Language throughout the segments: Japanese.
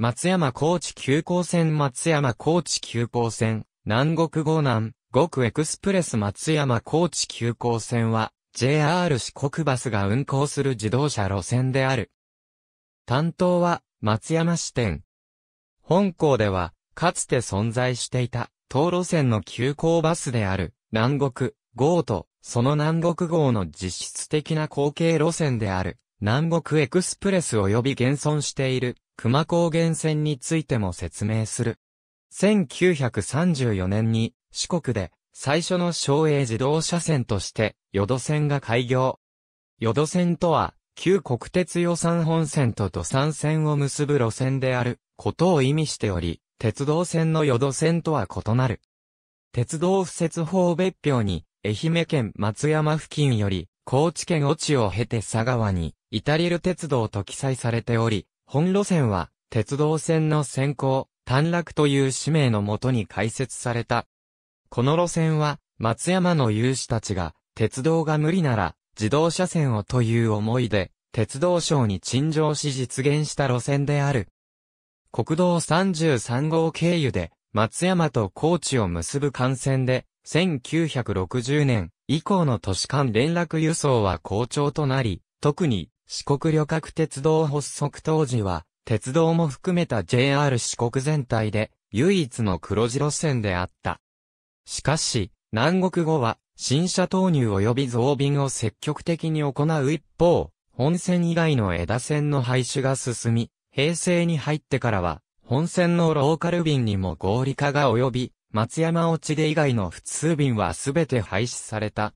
松山高知急行線松山高知急行線、南国号南、極エクスプレス松山高知急行線は、JR 四国バスが運行する自動車路線である。担当は、松山支店。本校では、かつて存在していた、当路線の急行バスである、南国、号と、その南国号の実質的な後継路線である、南国エクスプレス及び現存している、熊高原線についても説明する。1934年に四国で最初の省営自動車線として淀線が開業。淀線とは旧国鉄予算本線と土産線を結ぶ路線であることを意味しており、鉄道線の淀線とは異なる。鉄道不設法別表に愛媛県松山付近より高知県越ちを経て佐川に、イタリル鉄道と記載されており、本路線は、鉄道線の先行、短絡という使命のもとに開設された。この路線は、松山の有志たちが、鉄道が無理なら、自動車線をという思いで、鉄道省に陳情し実現した路線である。国道33号経由で、松山と高知を結ぶ幹線で、1960年以降の都市間連絡輸送は好調となり、特に四国旅客鉄道発足当時は、鉄道も含めた JR 四国全体で、唯一の黒字路線であった。しかし、南国後は、新車投入及び増便を積極的に行う一方、本線以外の枝線の廃止が進み、平成に入ってからは、本線のローカル便にも合理化が及び、松山落ちで以外の普通便はすべて廃止された。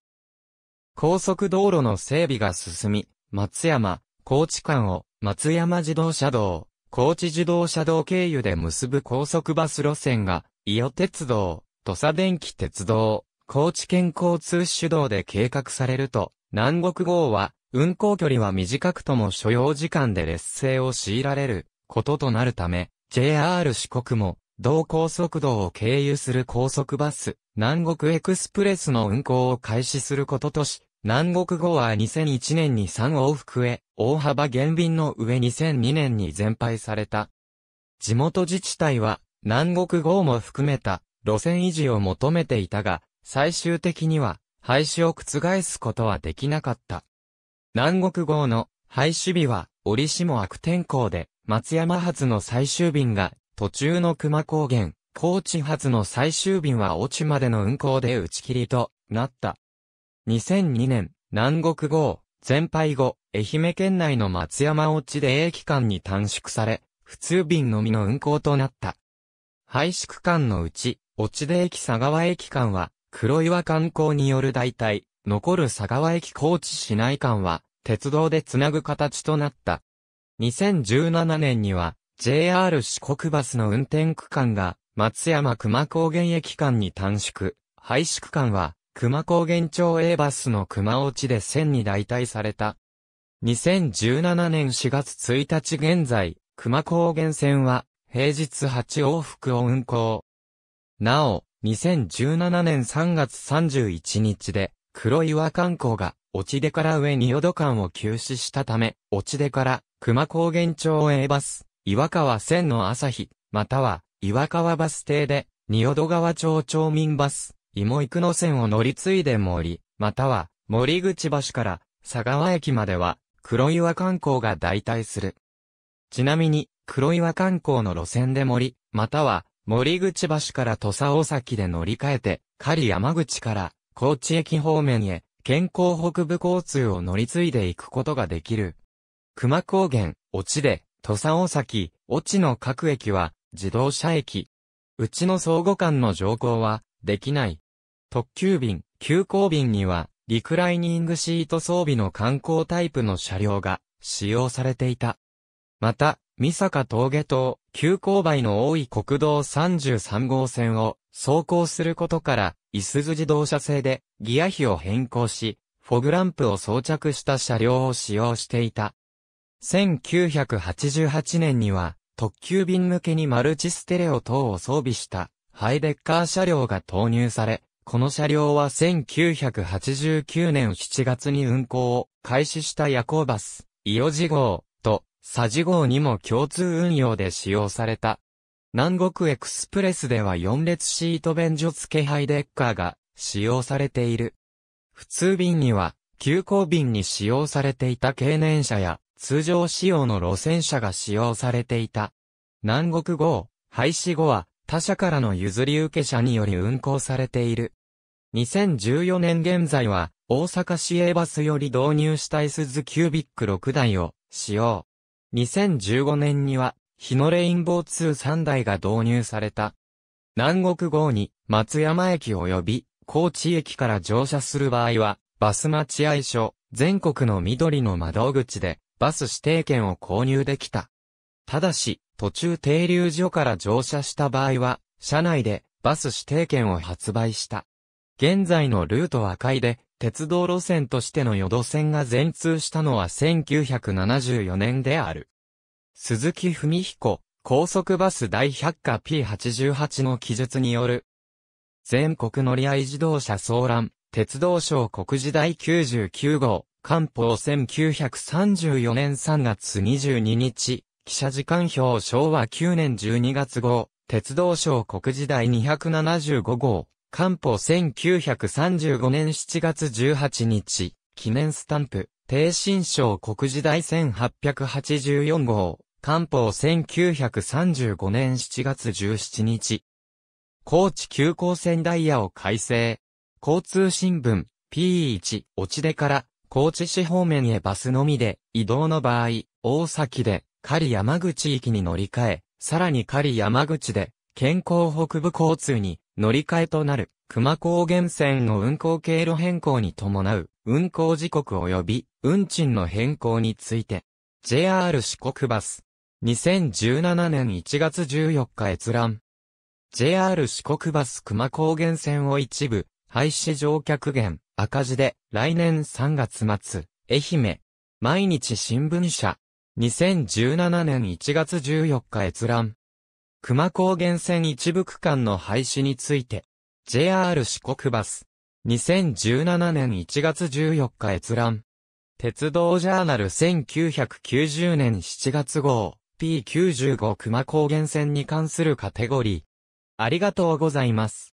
高速道路の整備が進み、松山、高知間を、松山自動車道、高知自動車道経由で結ぶ高速バス路線が、伊予鉄道、土佐電気鉄道、高知県交通主導で計画されると、南国号は、運行距離は短くとも所要時間で劣勢を強いられることとなるため、JR 四国も、同高速道を経由する高速バス、南国エクスプレスの運行を開始することとし、南国号は2001年に3往復へ、大幅減便の上2002年に全廃された。地元自治体は、南国号も含めた路線維持を求めていたが、最終的には廃止を覆すことはできなかった。南国号の廃止日は、折しも悪天候で、松山発の最終便が途中の熊高原、高知発の最終便は落ちまでの運行で打ち切りとなった。2002年、南国号、全廃後、愛媛県内の松山落ちで営期間に短縮され、普通便のみの運行となった。廃止区間のうち、落ち出駅佐川駅間は、黒岩観光による代替、残る佐川駅高知市内間は、鉄道でつなぐ形となった。2017年には、JR 四国バスの運転区間が、松山熊高原駅間に短縮、廃止区間は、熊高原町 A バスの熊落ちで線に代替された。2017年4月1日現在、熊高原線は平日8往復を運行。なお、2017年3月31日で黒岩観光が落ち出から上に淀間を休止したため、落ち出から熊高原町 A バス、岩川線の朝日、または岩川バス停で、仁淀川町町民バス、芋育の線を乗り継いで森、または森口橋から佐川駅までは黒岩観光が代替する。ちなみに黒岩観光の路線で森、または森口橋から土佐大崎で乗り換えて、狩山口から高知駅方面へ健康北部交通を乗り継いでいくことができる。熊高原、落ちで、土佐大崎、落ちの各駅は自動車駅。うちの相互間の乗降はできない。特急便、急行便には、リクライニングシート装備の観光タイプの車両が使用されていた。また、三坂峠島、急勾配の多い国道33号線を走行することから、いす自動車製でギア比を変更し、フォグランプを装着した車両を使用していた。1988年には、特急便向けにマルチステレオ等を装備したハイデッカー車両が投入され、この車両は1989年7月に運行を開始した夜行バス、伊予ジ号と佐ジ号にも共通運用で使用された。南国エクスプレスでは4列シート便所付ハイデッカーが使用されている。普通便には急行便に使用されていた経年車や通常仕様の路線車が使用されていた。南国号、廃止後は他社からの譲り受け者により運行されている。2014年現在は、大阪市営バスより導入した S キュービック6台を使用。2015年には、日野レインボー23台が導入された。南国号に松山駅及び高知駅から乗車する場合は、バス待合所、全国の緑の窓口でバス指定券を購入できた。ただし、途中停留所から乗車した場合は、車内でバス指定券を発売した。現在のルート赤いで、鉄道路線としての土線が全通したのは1974年である。鈴木文彦、高速バス第100課 P88 の記述による。全国乗り合い自動車騒乱、鉄道省国時第99号、官報1934年3月22日、記者時間表昭和9年12月号、鉄道省国時代275号、官報1935年7月18日、記念スタンプ、低新省国時代1884号、官報1935年7月17日。高知急行線ダイヤを改正。交通新聞 P1 落ち出から高知市方面へバスのみで移動の場合、大崎で狩山口駅に乗り換え、さらに狩山口で、健康北部交通に乗り換えとなる、熊高原線の運行経路変更に伴う、運行時刻及び、運賃の変更について、JR 四国バス、2017年1月14日閲覧。JR 四国バス熊高原線を一部、廃止乗客減、赤字で、来年3月末、愛媛、毎日新聞社、2017年1月14日閲覧。熊高原線一部区間の廃止について、JR 四国バス。2017年1月14日閲覧。鉄道ジャーナル1990年7月号 P95 熊高原線に関するカテゴリー。ありがとうございます。